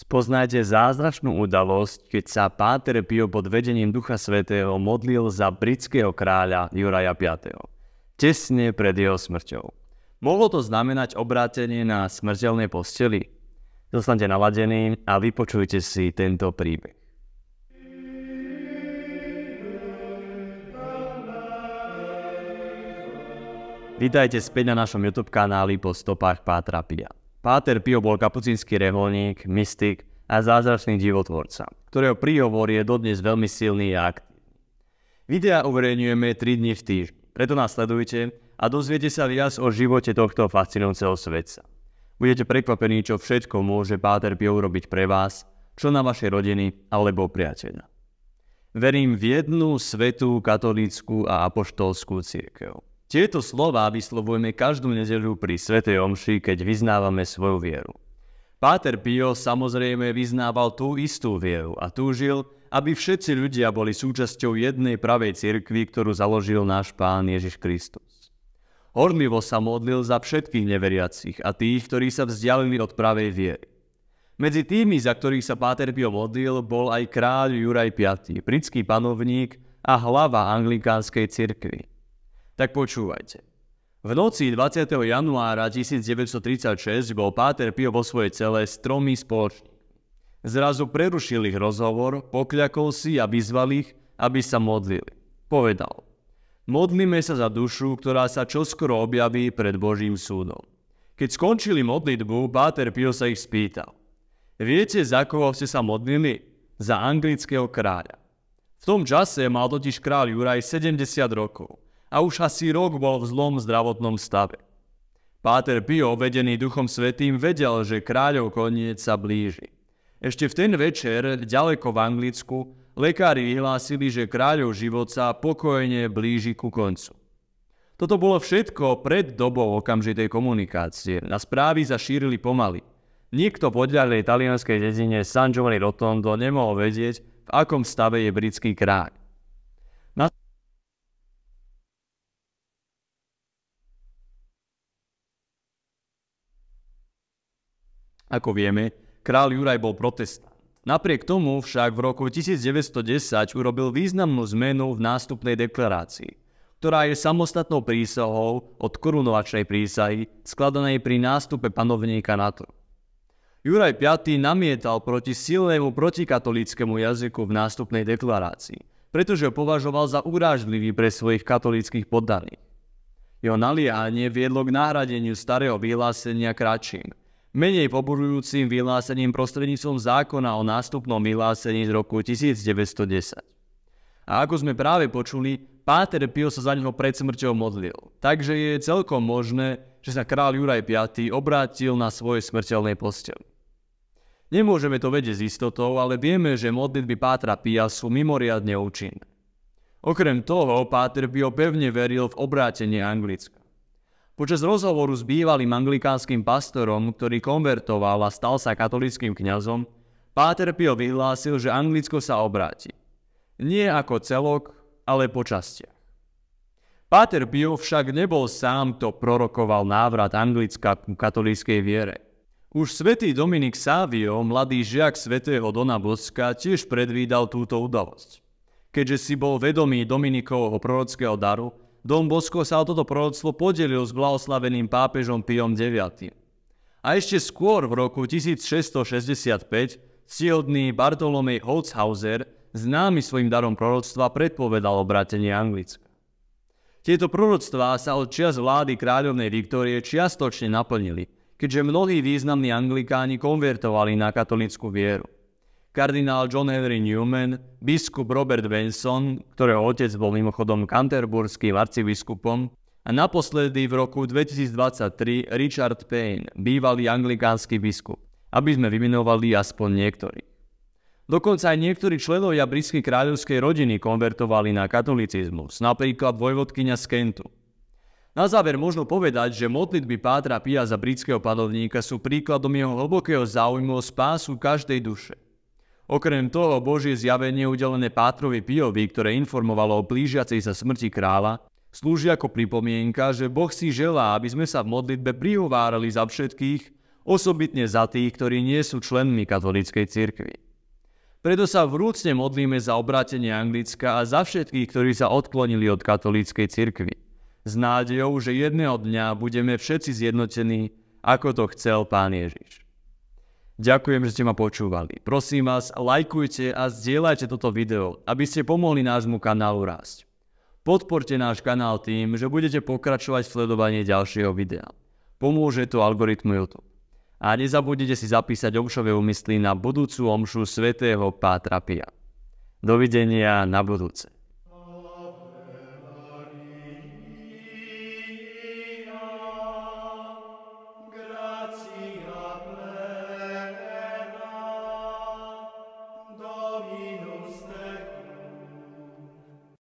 Spoznajte zázračnú udalosť, keď sa Páter Pio pod vedením Ducha Svetého modlil za britského kráľa Juraja V. Tesne pred jeho smrťou. Mohlo to znamenať obrátenie na smrteľnej posteli? Zostaňte naladení a vypočujte si tento príbeh. Vítajte späť na našom YouTube kanáli po stopách Pátra Pia. Páter Pio bol kapucínsky reholník, mystik a zázračný divotvorca, ktorého príhovor je dodnes veľmi silný a aktívny. Videa uverejňujeme 3 dní v týždni, preto nás sledujte a dozviete sa viac o živote tohto fascinujúceho svetca. Budete prekvapení, čo všetko môže Páter Pio urobiť pre vás, čo na vaše rodiny alebo priateľa. Verím v jednu svetú katolícku a apoštolskú církev. Tieto slová vyslovujeme každú nedeľu pri Svetej Omši, keď vyznávame svoju vieru. Páter Pio samozrejme vyznával tú istú vieru a túžil, aby všetci ľudia boli súčasťou jednej pravej cirkvi, ktorú založil náš Pán Ježiš Kristus. Hornivo sa modlil za všetkých neveriacich a tých, ktorí sa vzdialili od pravej viery. Medzi tými, za ktorých sa Páter Pio modlil, bol aj kráľ Juraj V, britský panovník a hlava anglikánskej cirkvi. Tak počúvajte. V noci 20. januára 1936 bol Páter Pio vo svojej cele s tromi spoločníkmi. Zrazu prerušil ich rozhovor, pokľakol si a vyzval ich, aby sa modlili. Povedal, modlíme sa za dušu, ktorá sa čoskoro objaví pred Božím súdom. Keď skončili modlitbu, Páter Pio sa ich spýtal. Viete, za koho ste sa modlili? Za anglického kráľa. V tom čase mal totiž kráľ Juraj 70 rokov a už asi rok bol v zlom zdravotnom stave. Páter Pio, vedený Duchom Svetým, vedel, že kráľov koniec sa blíži. Ešte v ten večer, ďaleko v Anglicku, lekári vyhlásili, že kráľov život sa pokojne blíži ku koncu. Toto bolo všetko pred dobou okamžitej komunikácie na správy sa šírili pomaly. Nikto v ďalej talianskej dedine San Giovanni Rotondo nemohol vedieť, v akom stave je britský kráľ. Ako vieme, král Juraj bol protestant. Napriek tomu však v roku 1910 urobil významnú zmenu v nástupnej deklarácii, ktorá je samostatnou prísahou od korunovačnej prísahy skladanej pri nástupe panovníka na trón. Juraj V. namietal proti silnému protikatolickému jazyku v nástupnej deklarácii, pretože ho považoval za urážlivý pre svojich katolíckých poddaných. Jeho naliehanie viedlo k nahradeniu starého vyhlásenia kratším, menej poburujúcim vyhlásením prostredníctvom zákona o nástupnom vyhlásení z roku 1910. A ako sme práve počuli, Páter Pio sa za neho pred smrťou modlil, takže je celkom možné, že sa král Juraj V obrátil na svoje smrteľné posteli. Nemôžeme to vedieť s istotou, ale vieme, že modlitby Pátra Pia sú mimoriadne účinné. Okrem toho, Páter Pio pevne veril v obrátenie Anglicka. Počas rozhovoru s bývalým anglikánskym pastorom, ktorý konvertoval a stal sa katolickým kňazom, Páter Pio vyhlásil, že Anglicko sa obráti. Nie ako celok, ale po častiach. Páter Pio však nebol sám, kto prorokoval návrat Anglicka ku katolíckej viere. Už svätý Dominik Savio, mladý žiak svätého Dona Boska, tiež predvídal túto udalosť. Keďže si bol vedomý Dominikovho prorockého daru, Don Bosco sa o toto proroctvo podelil s blahoslaveným pápežom Piom IX. A ešte skôr v roku 1665 ctihodný Bartolomej Holzhauser, známy svojim darom prorodstva, predpovedal obratenie Anglicka. Tieto proroctvá sa od čias vlády kráľovnej Viktórie čiastočne naplnili, keďže mnohí významní Anglikáni konvertovali na katolickú vieru kardinál John Henry Newman, biskup Robert Benson, ktorého otec bol mimochodom kanterburským arcibiskupom, a naposledy v roku 2023 Richard Payne, bývalý anglikánsky biskup, aby sme vymenovali aspoň niektorí. Dokonca aj niektorí členovia britskej kráľovskej rodiny konvertovali na katolicizmus, napríklad vojvodkynia z Kentu. Na záver možno povedať, že modlitby Pátra Pia za britského panovníka sú príkladom jeho hlbokého záujmu o spásu každej duše – Okrem toho, Božie zjavenie udelené Pátrovi Piovi, ktoré informovalo o blížiacej sa smrti kráľa, slúži ako pripomienka, že Boh si želá, aby sme sa v modlitbe prihovárali za všetkých, osobitne za tých, ktorí nie sú členmi katolíckej cirkvi. Preto sa vrúcne modlíme za obrátenie Anglicka a za všetkých, ktorí sa odklonili od katolíckej cirkvi. S nádejou, že jedného dňa budeme všetci zjednotení, ako to chcel Pán Ježiš. Ďakujem, že ste ma počúvali. Prosím vás, lajkujte a zdieľajte toto video, aby ste pomohli nášmu kanálu rásť. Podporte náš kanál tým, že budete pokračovať v sledovaní ďalšieho videa. Pomôže to algoritmu YouTube. A nezabudnite si zapísať omšové úmysly na budúcu omšu svätého Pátra Pia. Dovidenia na budúce.